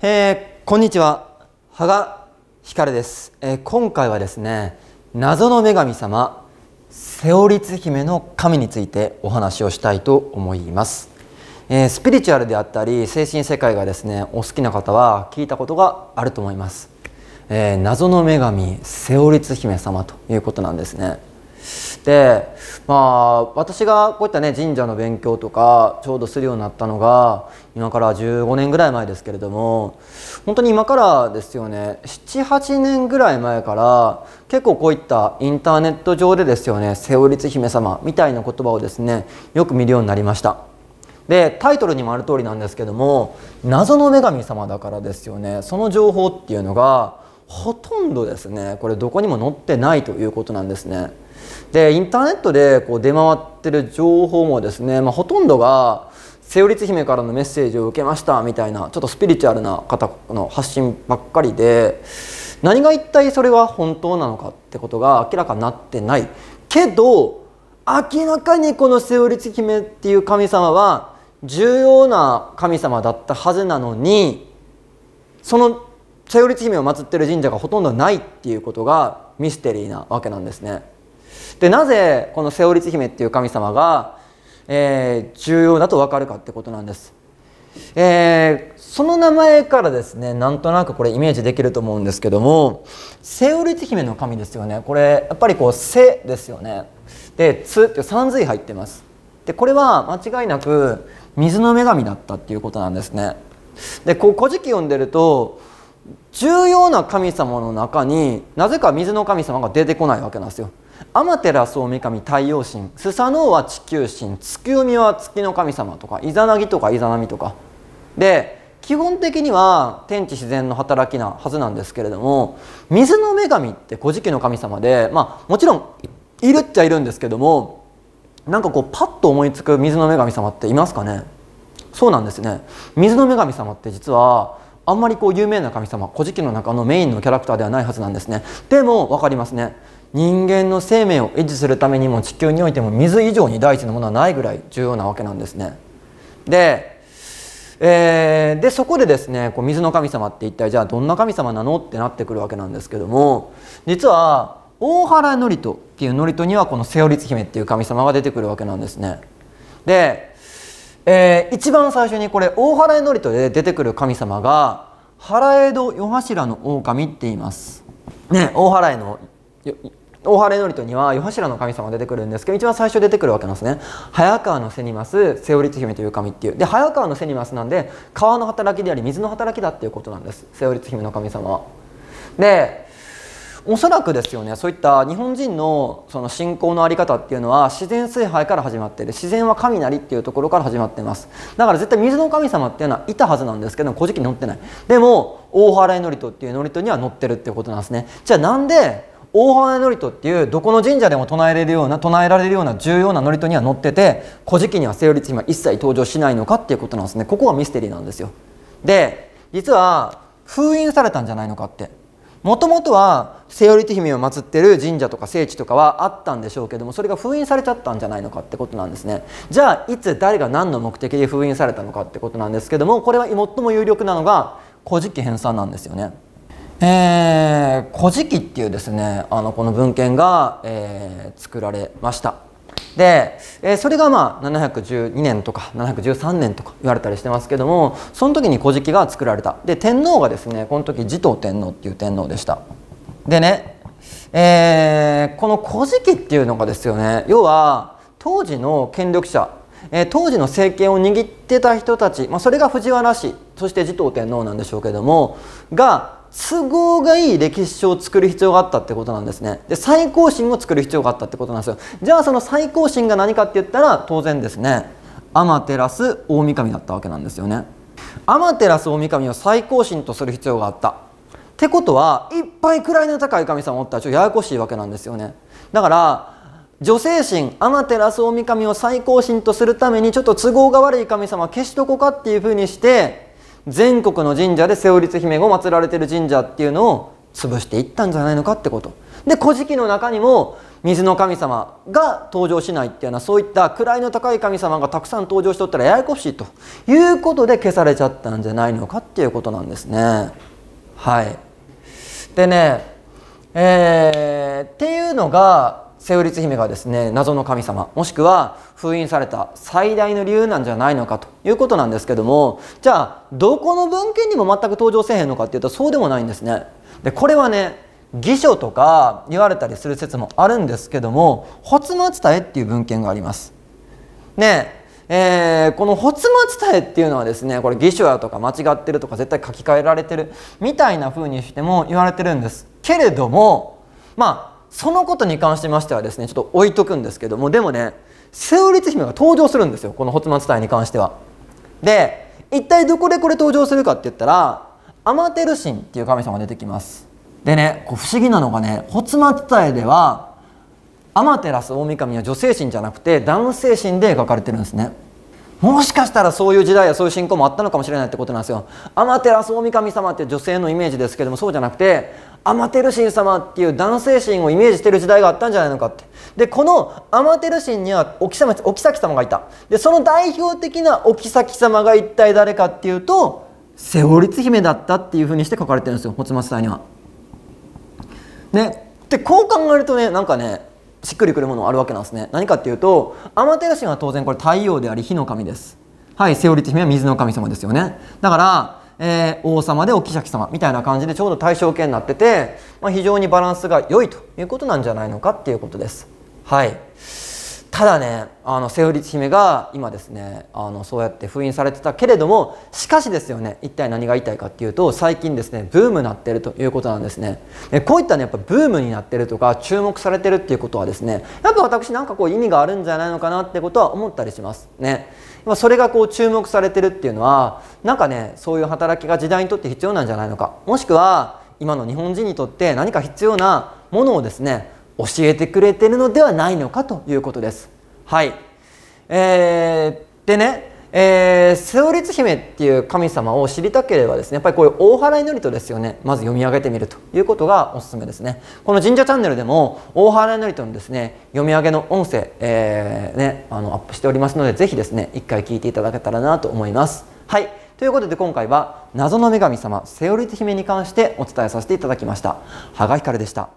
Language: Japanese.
えー、こんにちは羽賀光です、えー、今回はですね謎の女神様セオリツ姫の神についてお話をしたいと思います、えー、スピリチュアルであったり精神世界がですねお好きな方は聞いたことがあると思います、え謎の女神セオリツ姫様ということなんですねでまあ私がこういったね神社の勉強とかちょうどするようになったのが今から15年ぐらい前ですけれども本当に今からですよね78年ぐらい前から結構こういったインターネット上でですよね「瀬尾律姫様」みたいな言葉をですねよく見るようになりましたでタイトルにもある通りなんですけども謎の女神様だからですよねその情報っていうのがほとんどですねこれどこにも載ってないということなんですねでインターネットでこう出回ってる情報もですね、まあ、ほとんどがオリツ姫からのメッセージを受けましたみたいなちょっとスピリチュアルな方の発信ばっかりで何が一体それは本当なのかってことが明らかになってないけど明らかにこのオリツ姫っていう神様は重要な神様だったはずなのにそのオリツ姫を祀ってる神社がほとんどないっていうことがミステリーなわけなんですね。でなぜこのオリツ姫っていう神様がえー、重要だと分かるかってことなんです、えー、その名前からですねなんとなくこれイメージできると思うんですけどもセオリテ姫の神ですよねこれやっぱりこう「セ」ですよねで「つ」って三髄入ってますでこれは間違いなく水の女神だったっていうことなんですねでこう「古事記」読んでると重要な神様の中になぜか水の神様が出てこないわけなんですよ天照大神太陽神スサノオは地球神月海は月の神様とかイザナギとかイザナミとかで基本的には天地自然の働きなはずなんですけれども水の女神って古事記の神様で、まあ、もちろんいるっちゃいるんですけどもなんかこうパッと思いつく水の女神様っていますかねそうなんですね水の女神様って実はあんまりこう有名な神様古事記の中のメインのキャラクターではないはずなんですねでも分かりますね人間の生命を維持するためにも地球においても水以上に大事なものはないぐらい重要なわけなんですね。で,、えー、でそこでですねこう水の神様って一体じゃあどんな神様なのってなってくるわけなんですけども実は大原祝詞っていう祝詞にはこの瀬尾律姫っていう神様が出てくるわけなんですね。で、えー、一番最初にこれ大原祝詞で出てくる神様が原江戸夜柱の狼って言います。ね、大原の大原祈りとには夜柱の神様が出てくるんですけど一番最初出てくるわけなんですね早川のセニマスセオリツ姫という神っていうで早川のセニマスなんで川の働きであり水の働きだっていうことなんですセオリツ姫の神様はでおそらくですよねそういった日本人のその信仰の在り方っていうのは自然崇拝から始まっている自然は神なりっていうところから始まってますだから絶対水の神様っていうのはいたはずなんですけど古事記に載ってないでも大原祈りとっていう祈りとには載ってるっていうことなんですねじゃあなんで大花祝詞っていうどこの神社でも唱えれるような唱えられるような重要な祝詞には載ってて「古事記」には聖律姫は一切登場しないのかっていうことなんですねここはミステリーなんですよで実は封印されたんじゃないのかってもともとは聖織姫を祀ってる神社とか聖地とかはあったんでしょうけどもそれが封印されちゃったんじゃないのかってことなんですねじゃあいつ誰が何の目的で封印されたのかってことなんですけどもこれは最も有力なのが「古事記」編纂なんですよねえー、古事記っていうですねあのこの文献が、えー、作られましたで、えー、それがまあ712年とか713年とか言われたりしてますけどもその時に「古事記」が作られたで天皇がですねこの時持統天皇っていう天皇でしたでね、えー、この「古事記」っていうのがですよね要は当時の権力者え当時の政権を握ってた人たち、まあ、それが藤原氏そして持統天皇なんでしょうけどもが都合がいい歴史書を作る必要があったってことなんですねで最高神を作る必要があったってことなんですよじゃあその最高神が何かって言ったら当然ですねアマテラス大神だったわけなんですよねアマテラス大神を最高神とする必要があったってことはいっぱい位の高い神様おったらちょっとややこしいわけなんですよねだから女性神アマテラス大神を最高神とするためにちょっと都合が悪い神様消しとこかっていうふうにして全国の神社で瀬尾律姫を祀られてる神社っていうのを潰していったんじゃないのかってことで「古事記」の中にも水の神様が登場しないっていうようなそういった位の高い神様がたくさん登場しとったらややこしいということで消されちゃったんじゃないのかっていうことなんですね。はいでねえー、っていうのがセウリツ姫がですね謎の神様もしくは封印された最大の理由なんじゃないのかということなんですけどもじゃあどこの文献にも全く登場せえへんのかっていうとそうでもないんですね。でこれはね辞書とか言われたりする説もあるんですけども「発末伝え」っていう文献があります。ねえー、この「発末伝え」っていうのはですねこれ偽書やとか間違ってるとか絶対書き換えられてるみたいな風にしても言われてるんですけれどもまあそのことに関しましてはですねちょっと置いとくんですけどもでもねセオ姫が登場するんですよこの仏末隊に関しては。で一体どこでこれ登場するかって言ったらアマテル神っていう神様が出てきます。でねこう不思議なのがね仏末隊ではアマテラス大神は女性神じゃなくて男性神で描かれてるんですね。もしかしたらそういう時代やそういう信仰もあったのかもしれないってことなんですよアマテラス大神様っていう女性のイメージですけどもそうじゃなくてアマテル神様っていう男性神をイメージしてる時代があったんじゃないのかってでこのアマテル神にはお妃様様がいたでその代表的なお妃様が一体誰かっていうと瀬尾律姫だったっていうふうにして書かれてるんですよ本松んには。ねでこう考えるとねなんかねしっくりくるものあるわけなんですね何かっていうとアマテラシンは当然これ太陽であり火の神ですはいセオリテ姫は水の神様ですよねだから、えー、王様でお妃様みたいな感じでちょうど対象形になってて、まあ、非常にバランスが良いということなんじゃないのかっていうことですはいただねあのセオリ姫が今ですねあのそうやって封印されてたけれどもしかしですよね一体何が言いたいかっていうと最近ですねブームになってるということなんですねでこういったねやっぱブームになってるとか注目されてるっていうことはですねやっぱ私なんかこう意味があるんじゃないのかなってことは思ったりしますねそれがこう注目されてるっていうのはなんかねそういう働きが時代にとって必要なんじゃないのかもしくは今の日本人にとって何か必要なものをですね教えてくれてるのではないのかということです。はい、えー、でね、えー、セオ姫っていう神様を知りたければですねやっぱりこういう大原祈りとですよねまず読み上げてみるということがおすすめですねこの神社チャンネルでも大原祈りとのですね読み上げの音声、えー、ね、あのアップしておりますのでぜひですね一回聞いていただけたらなと思いますはいということで今回は謎の女神様セオリ姫に関してお伝えさせていただきました羽賀ひかるでした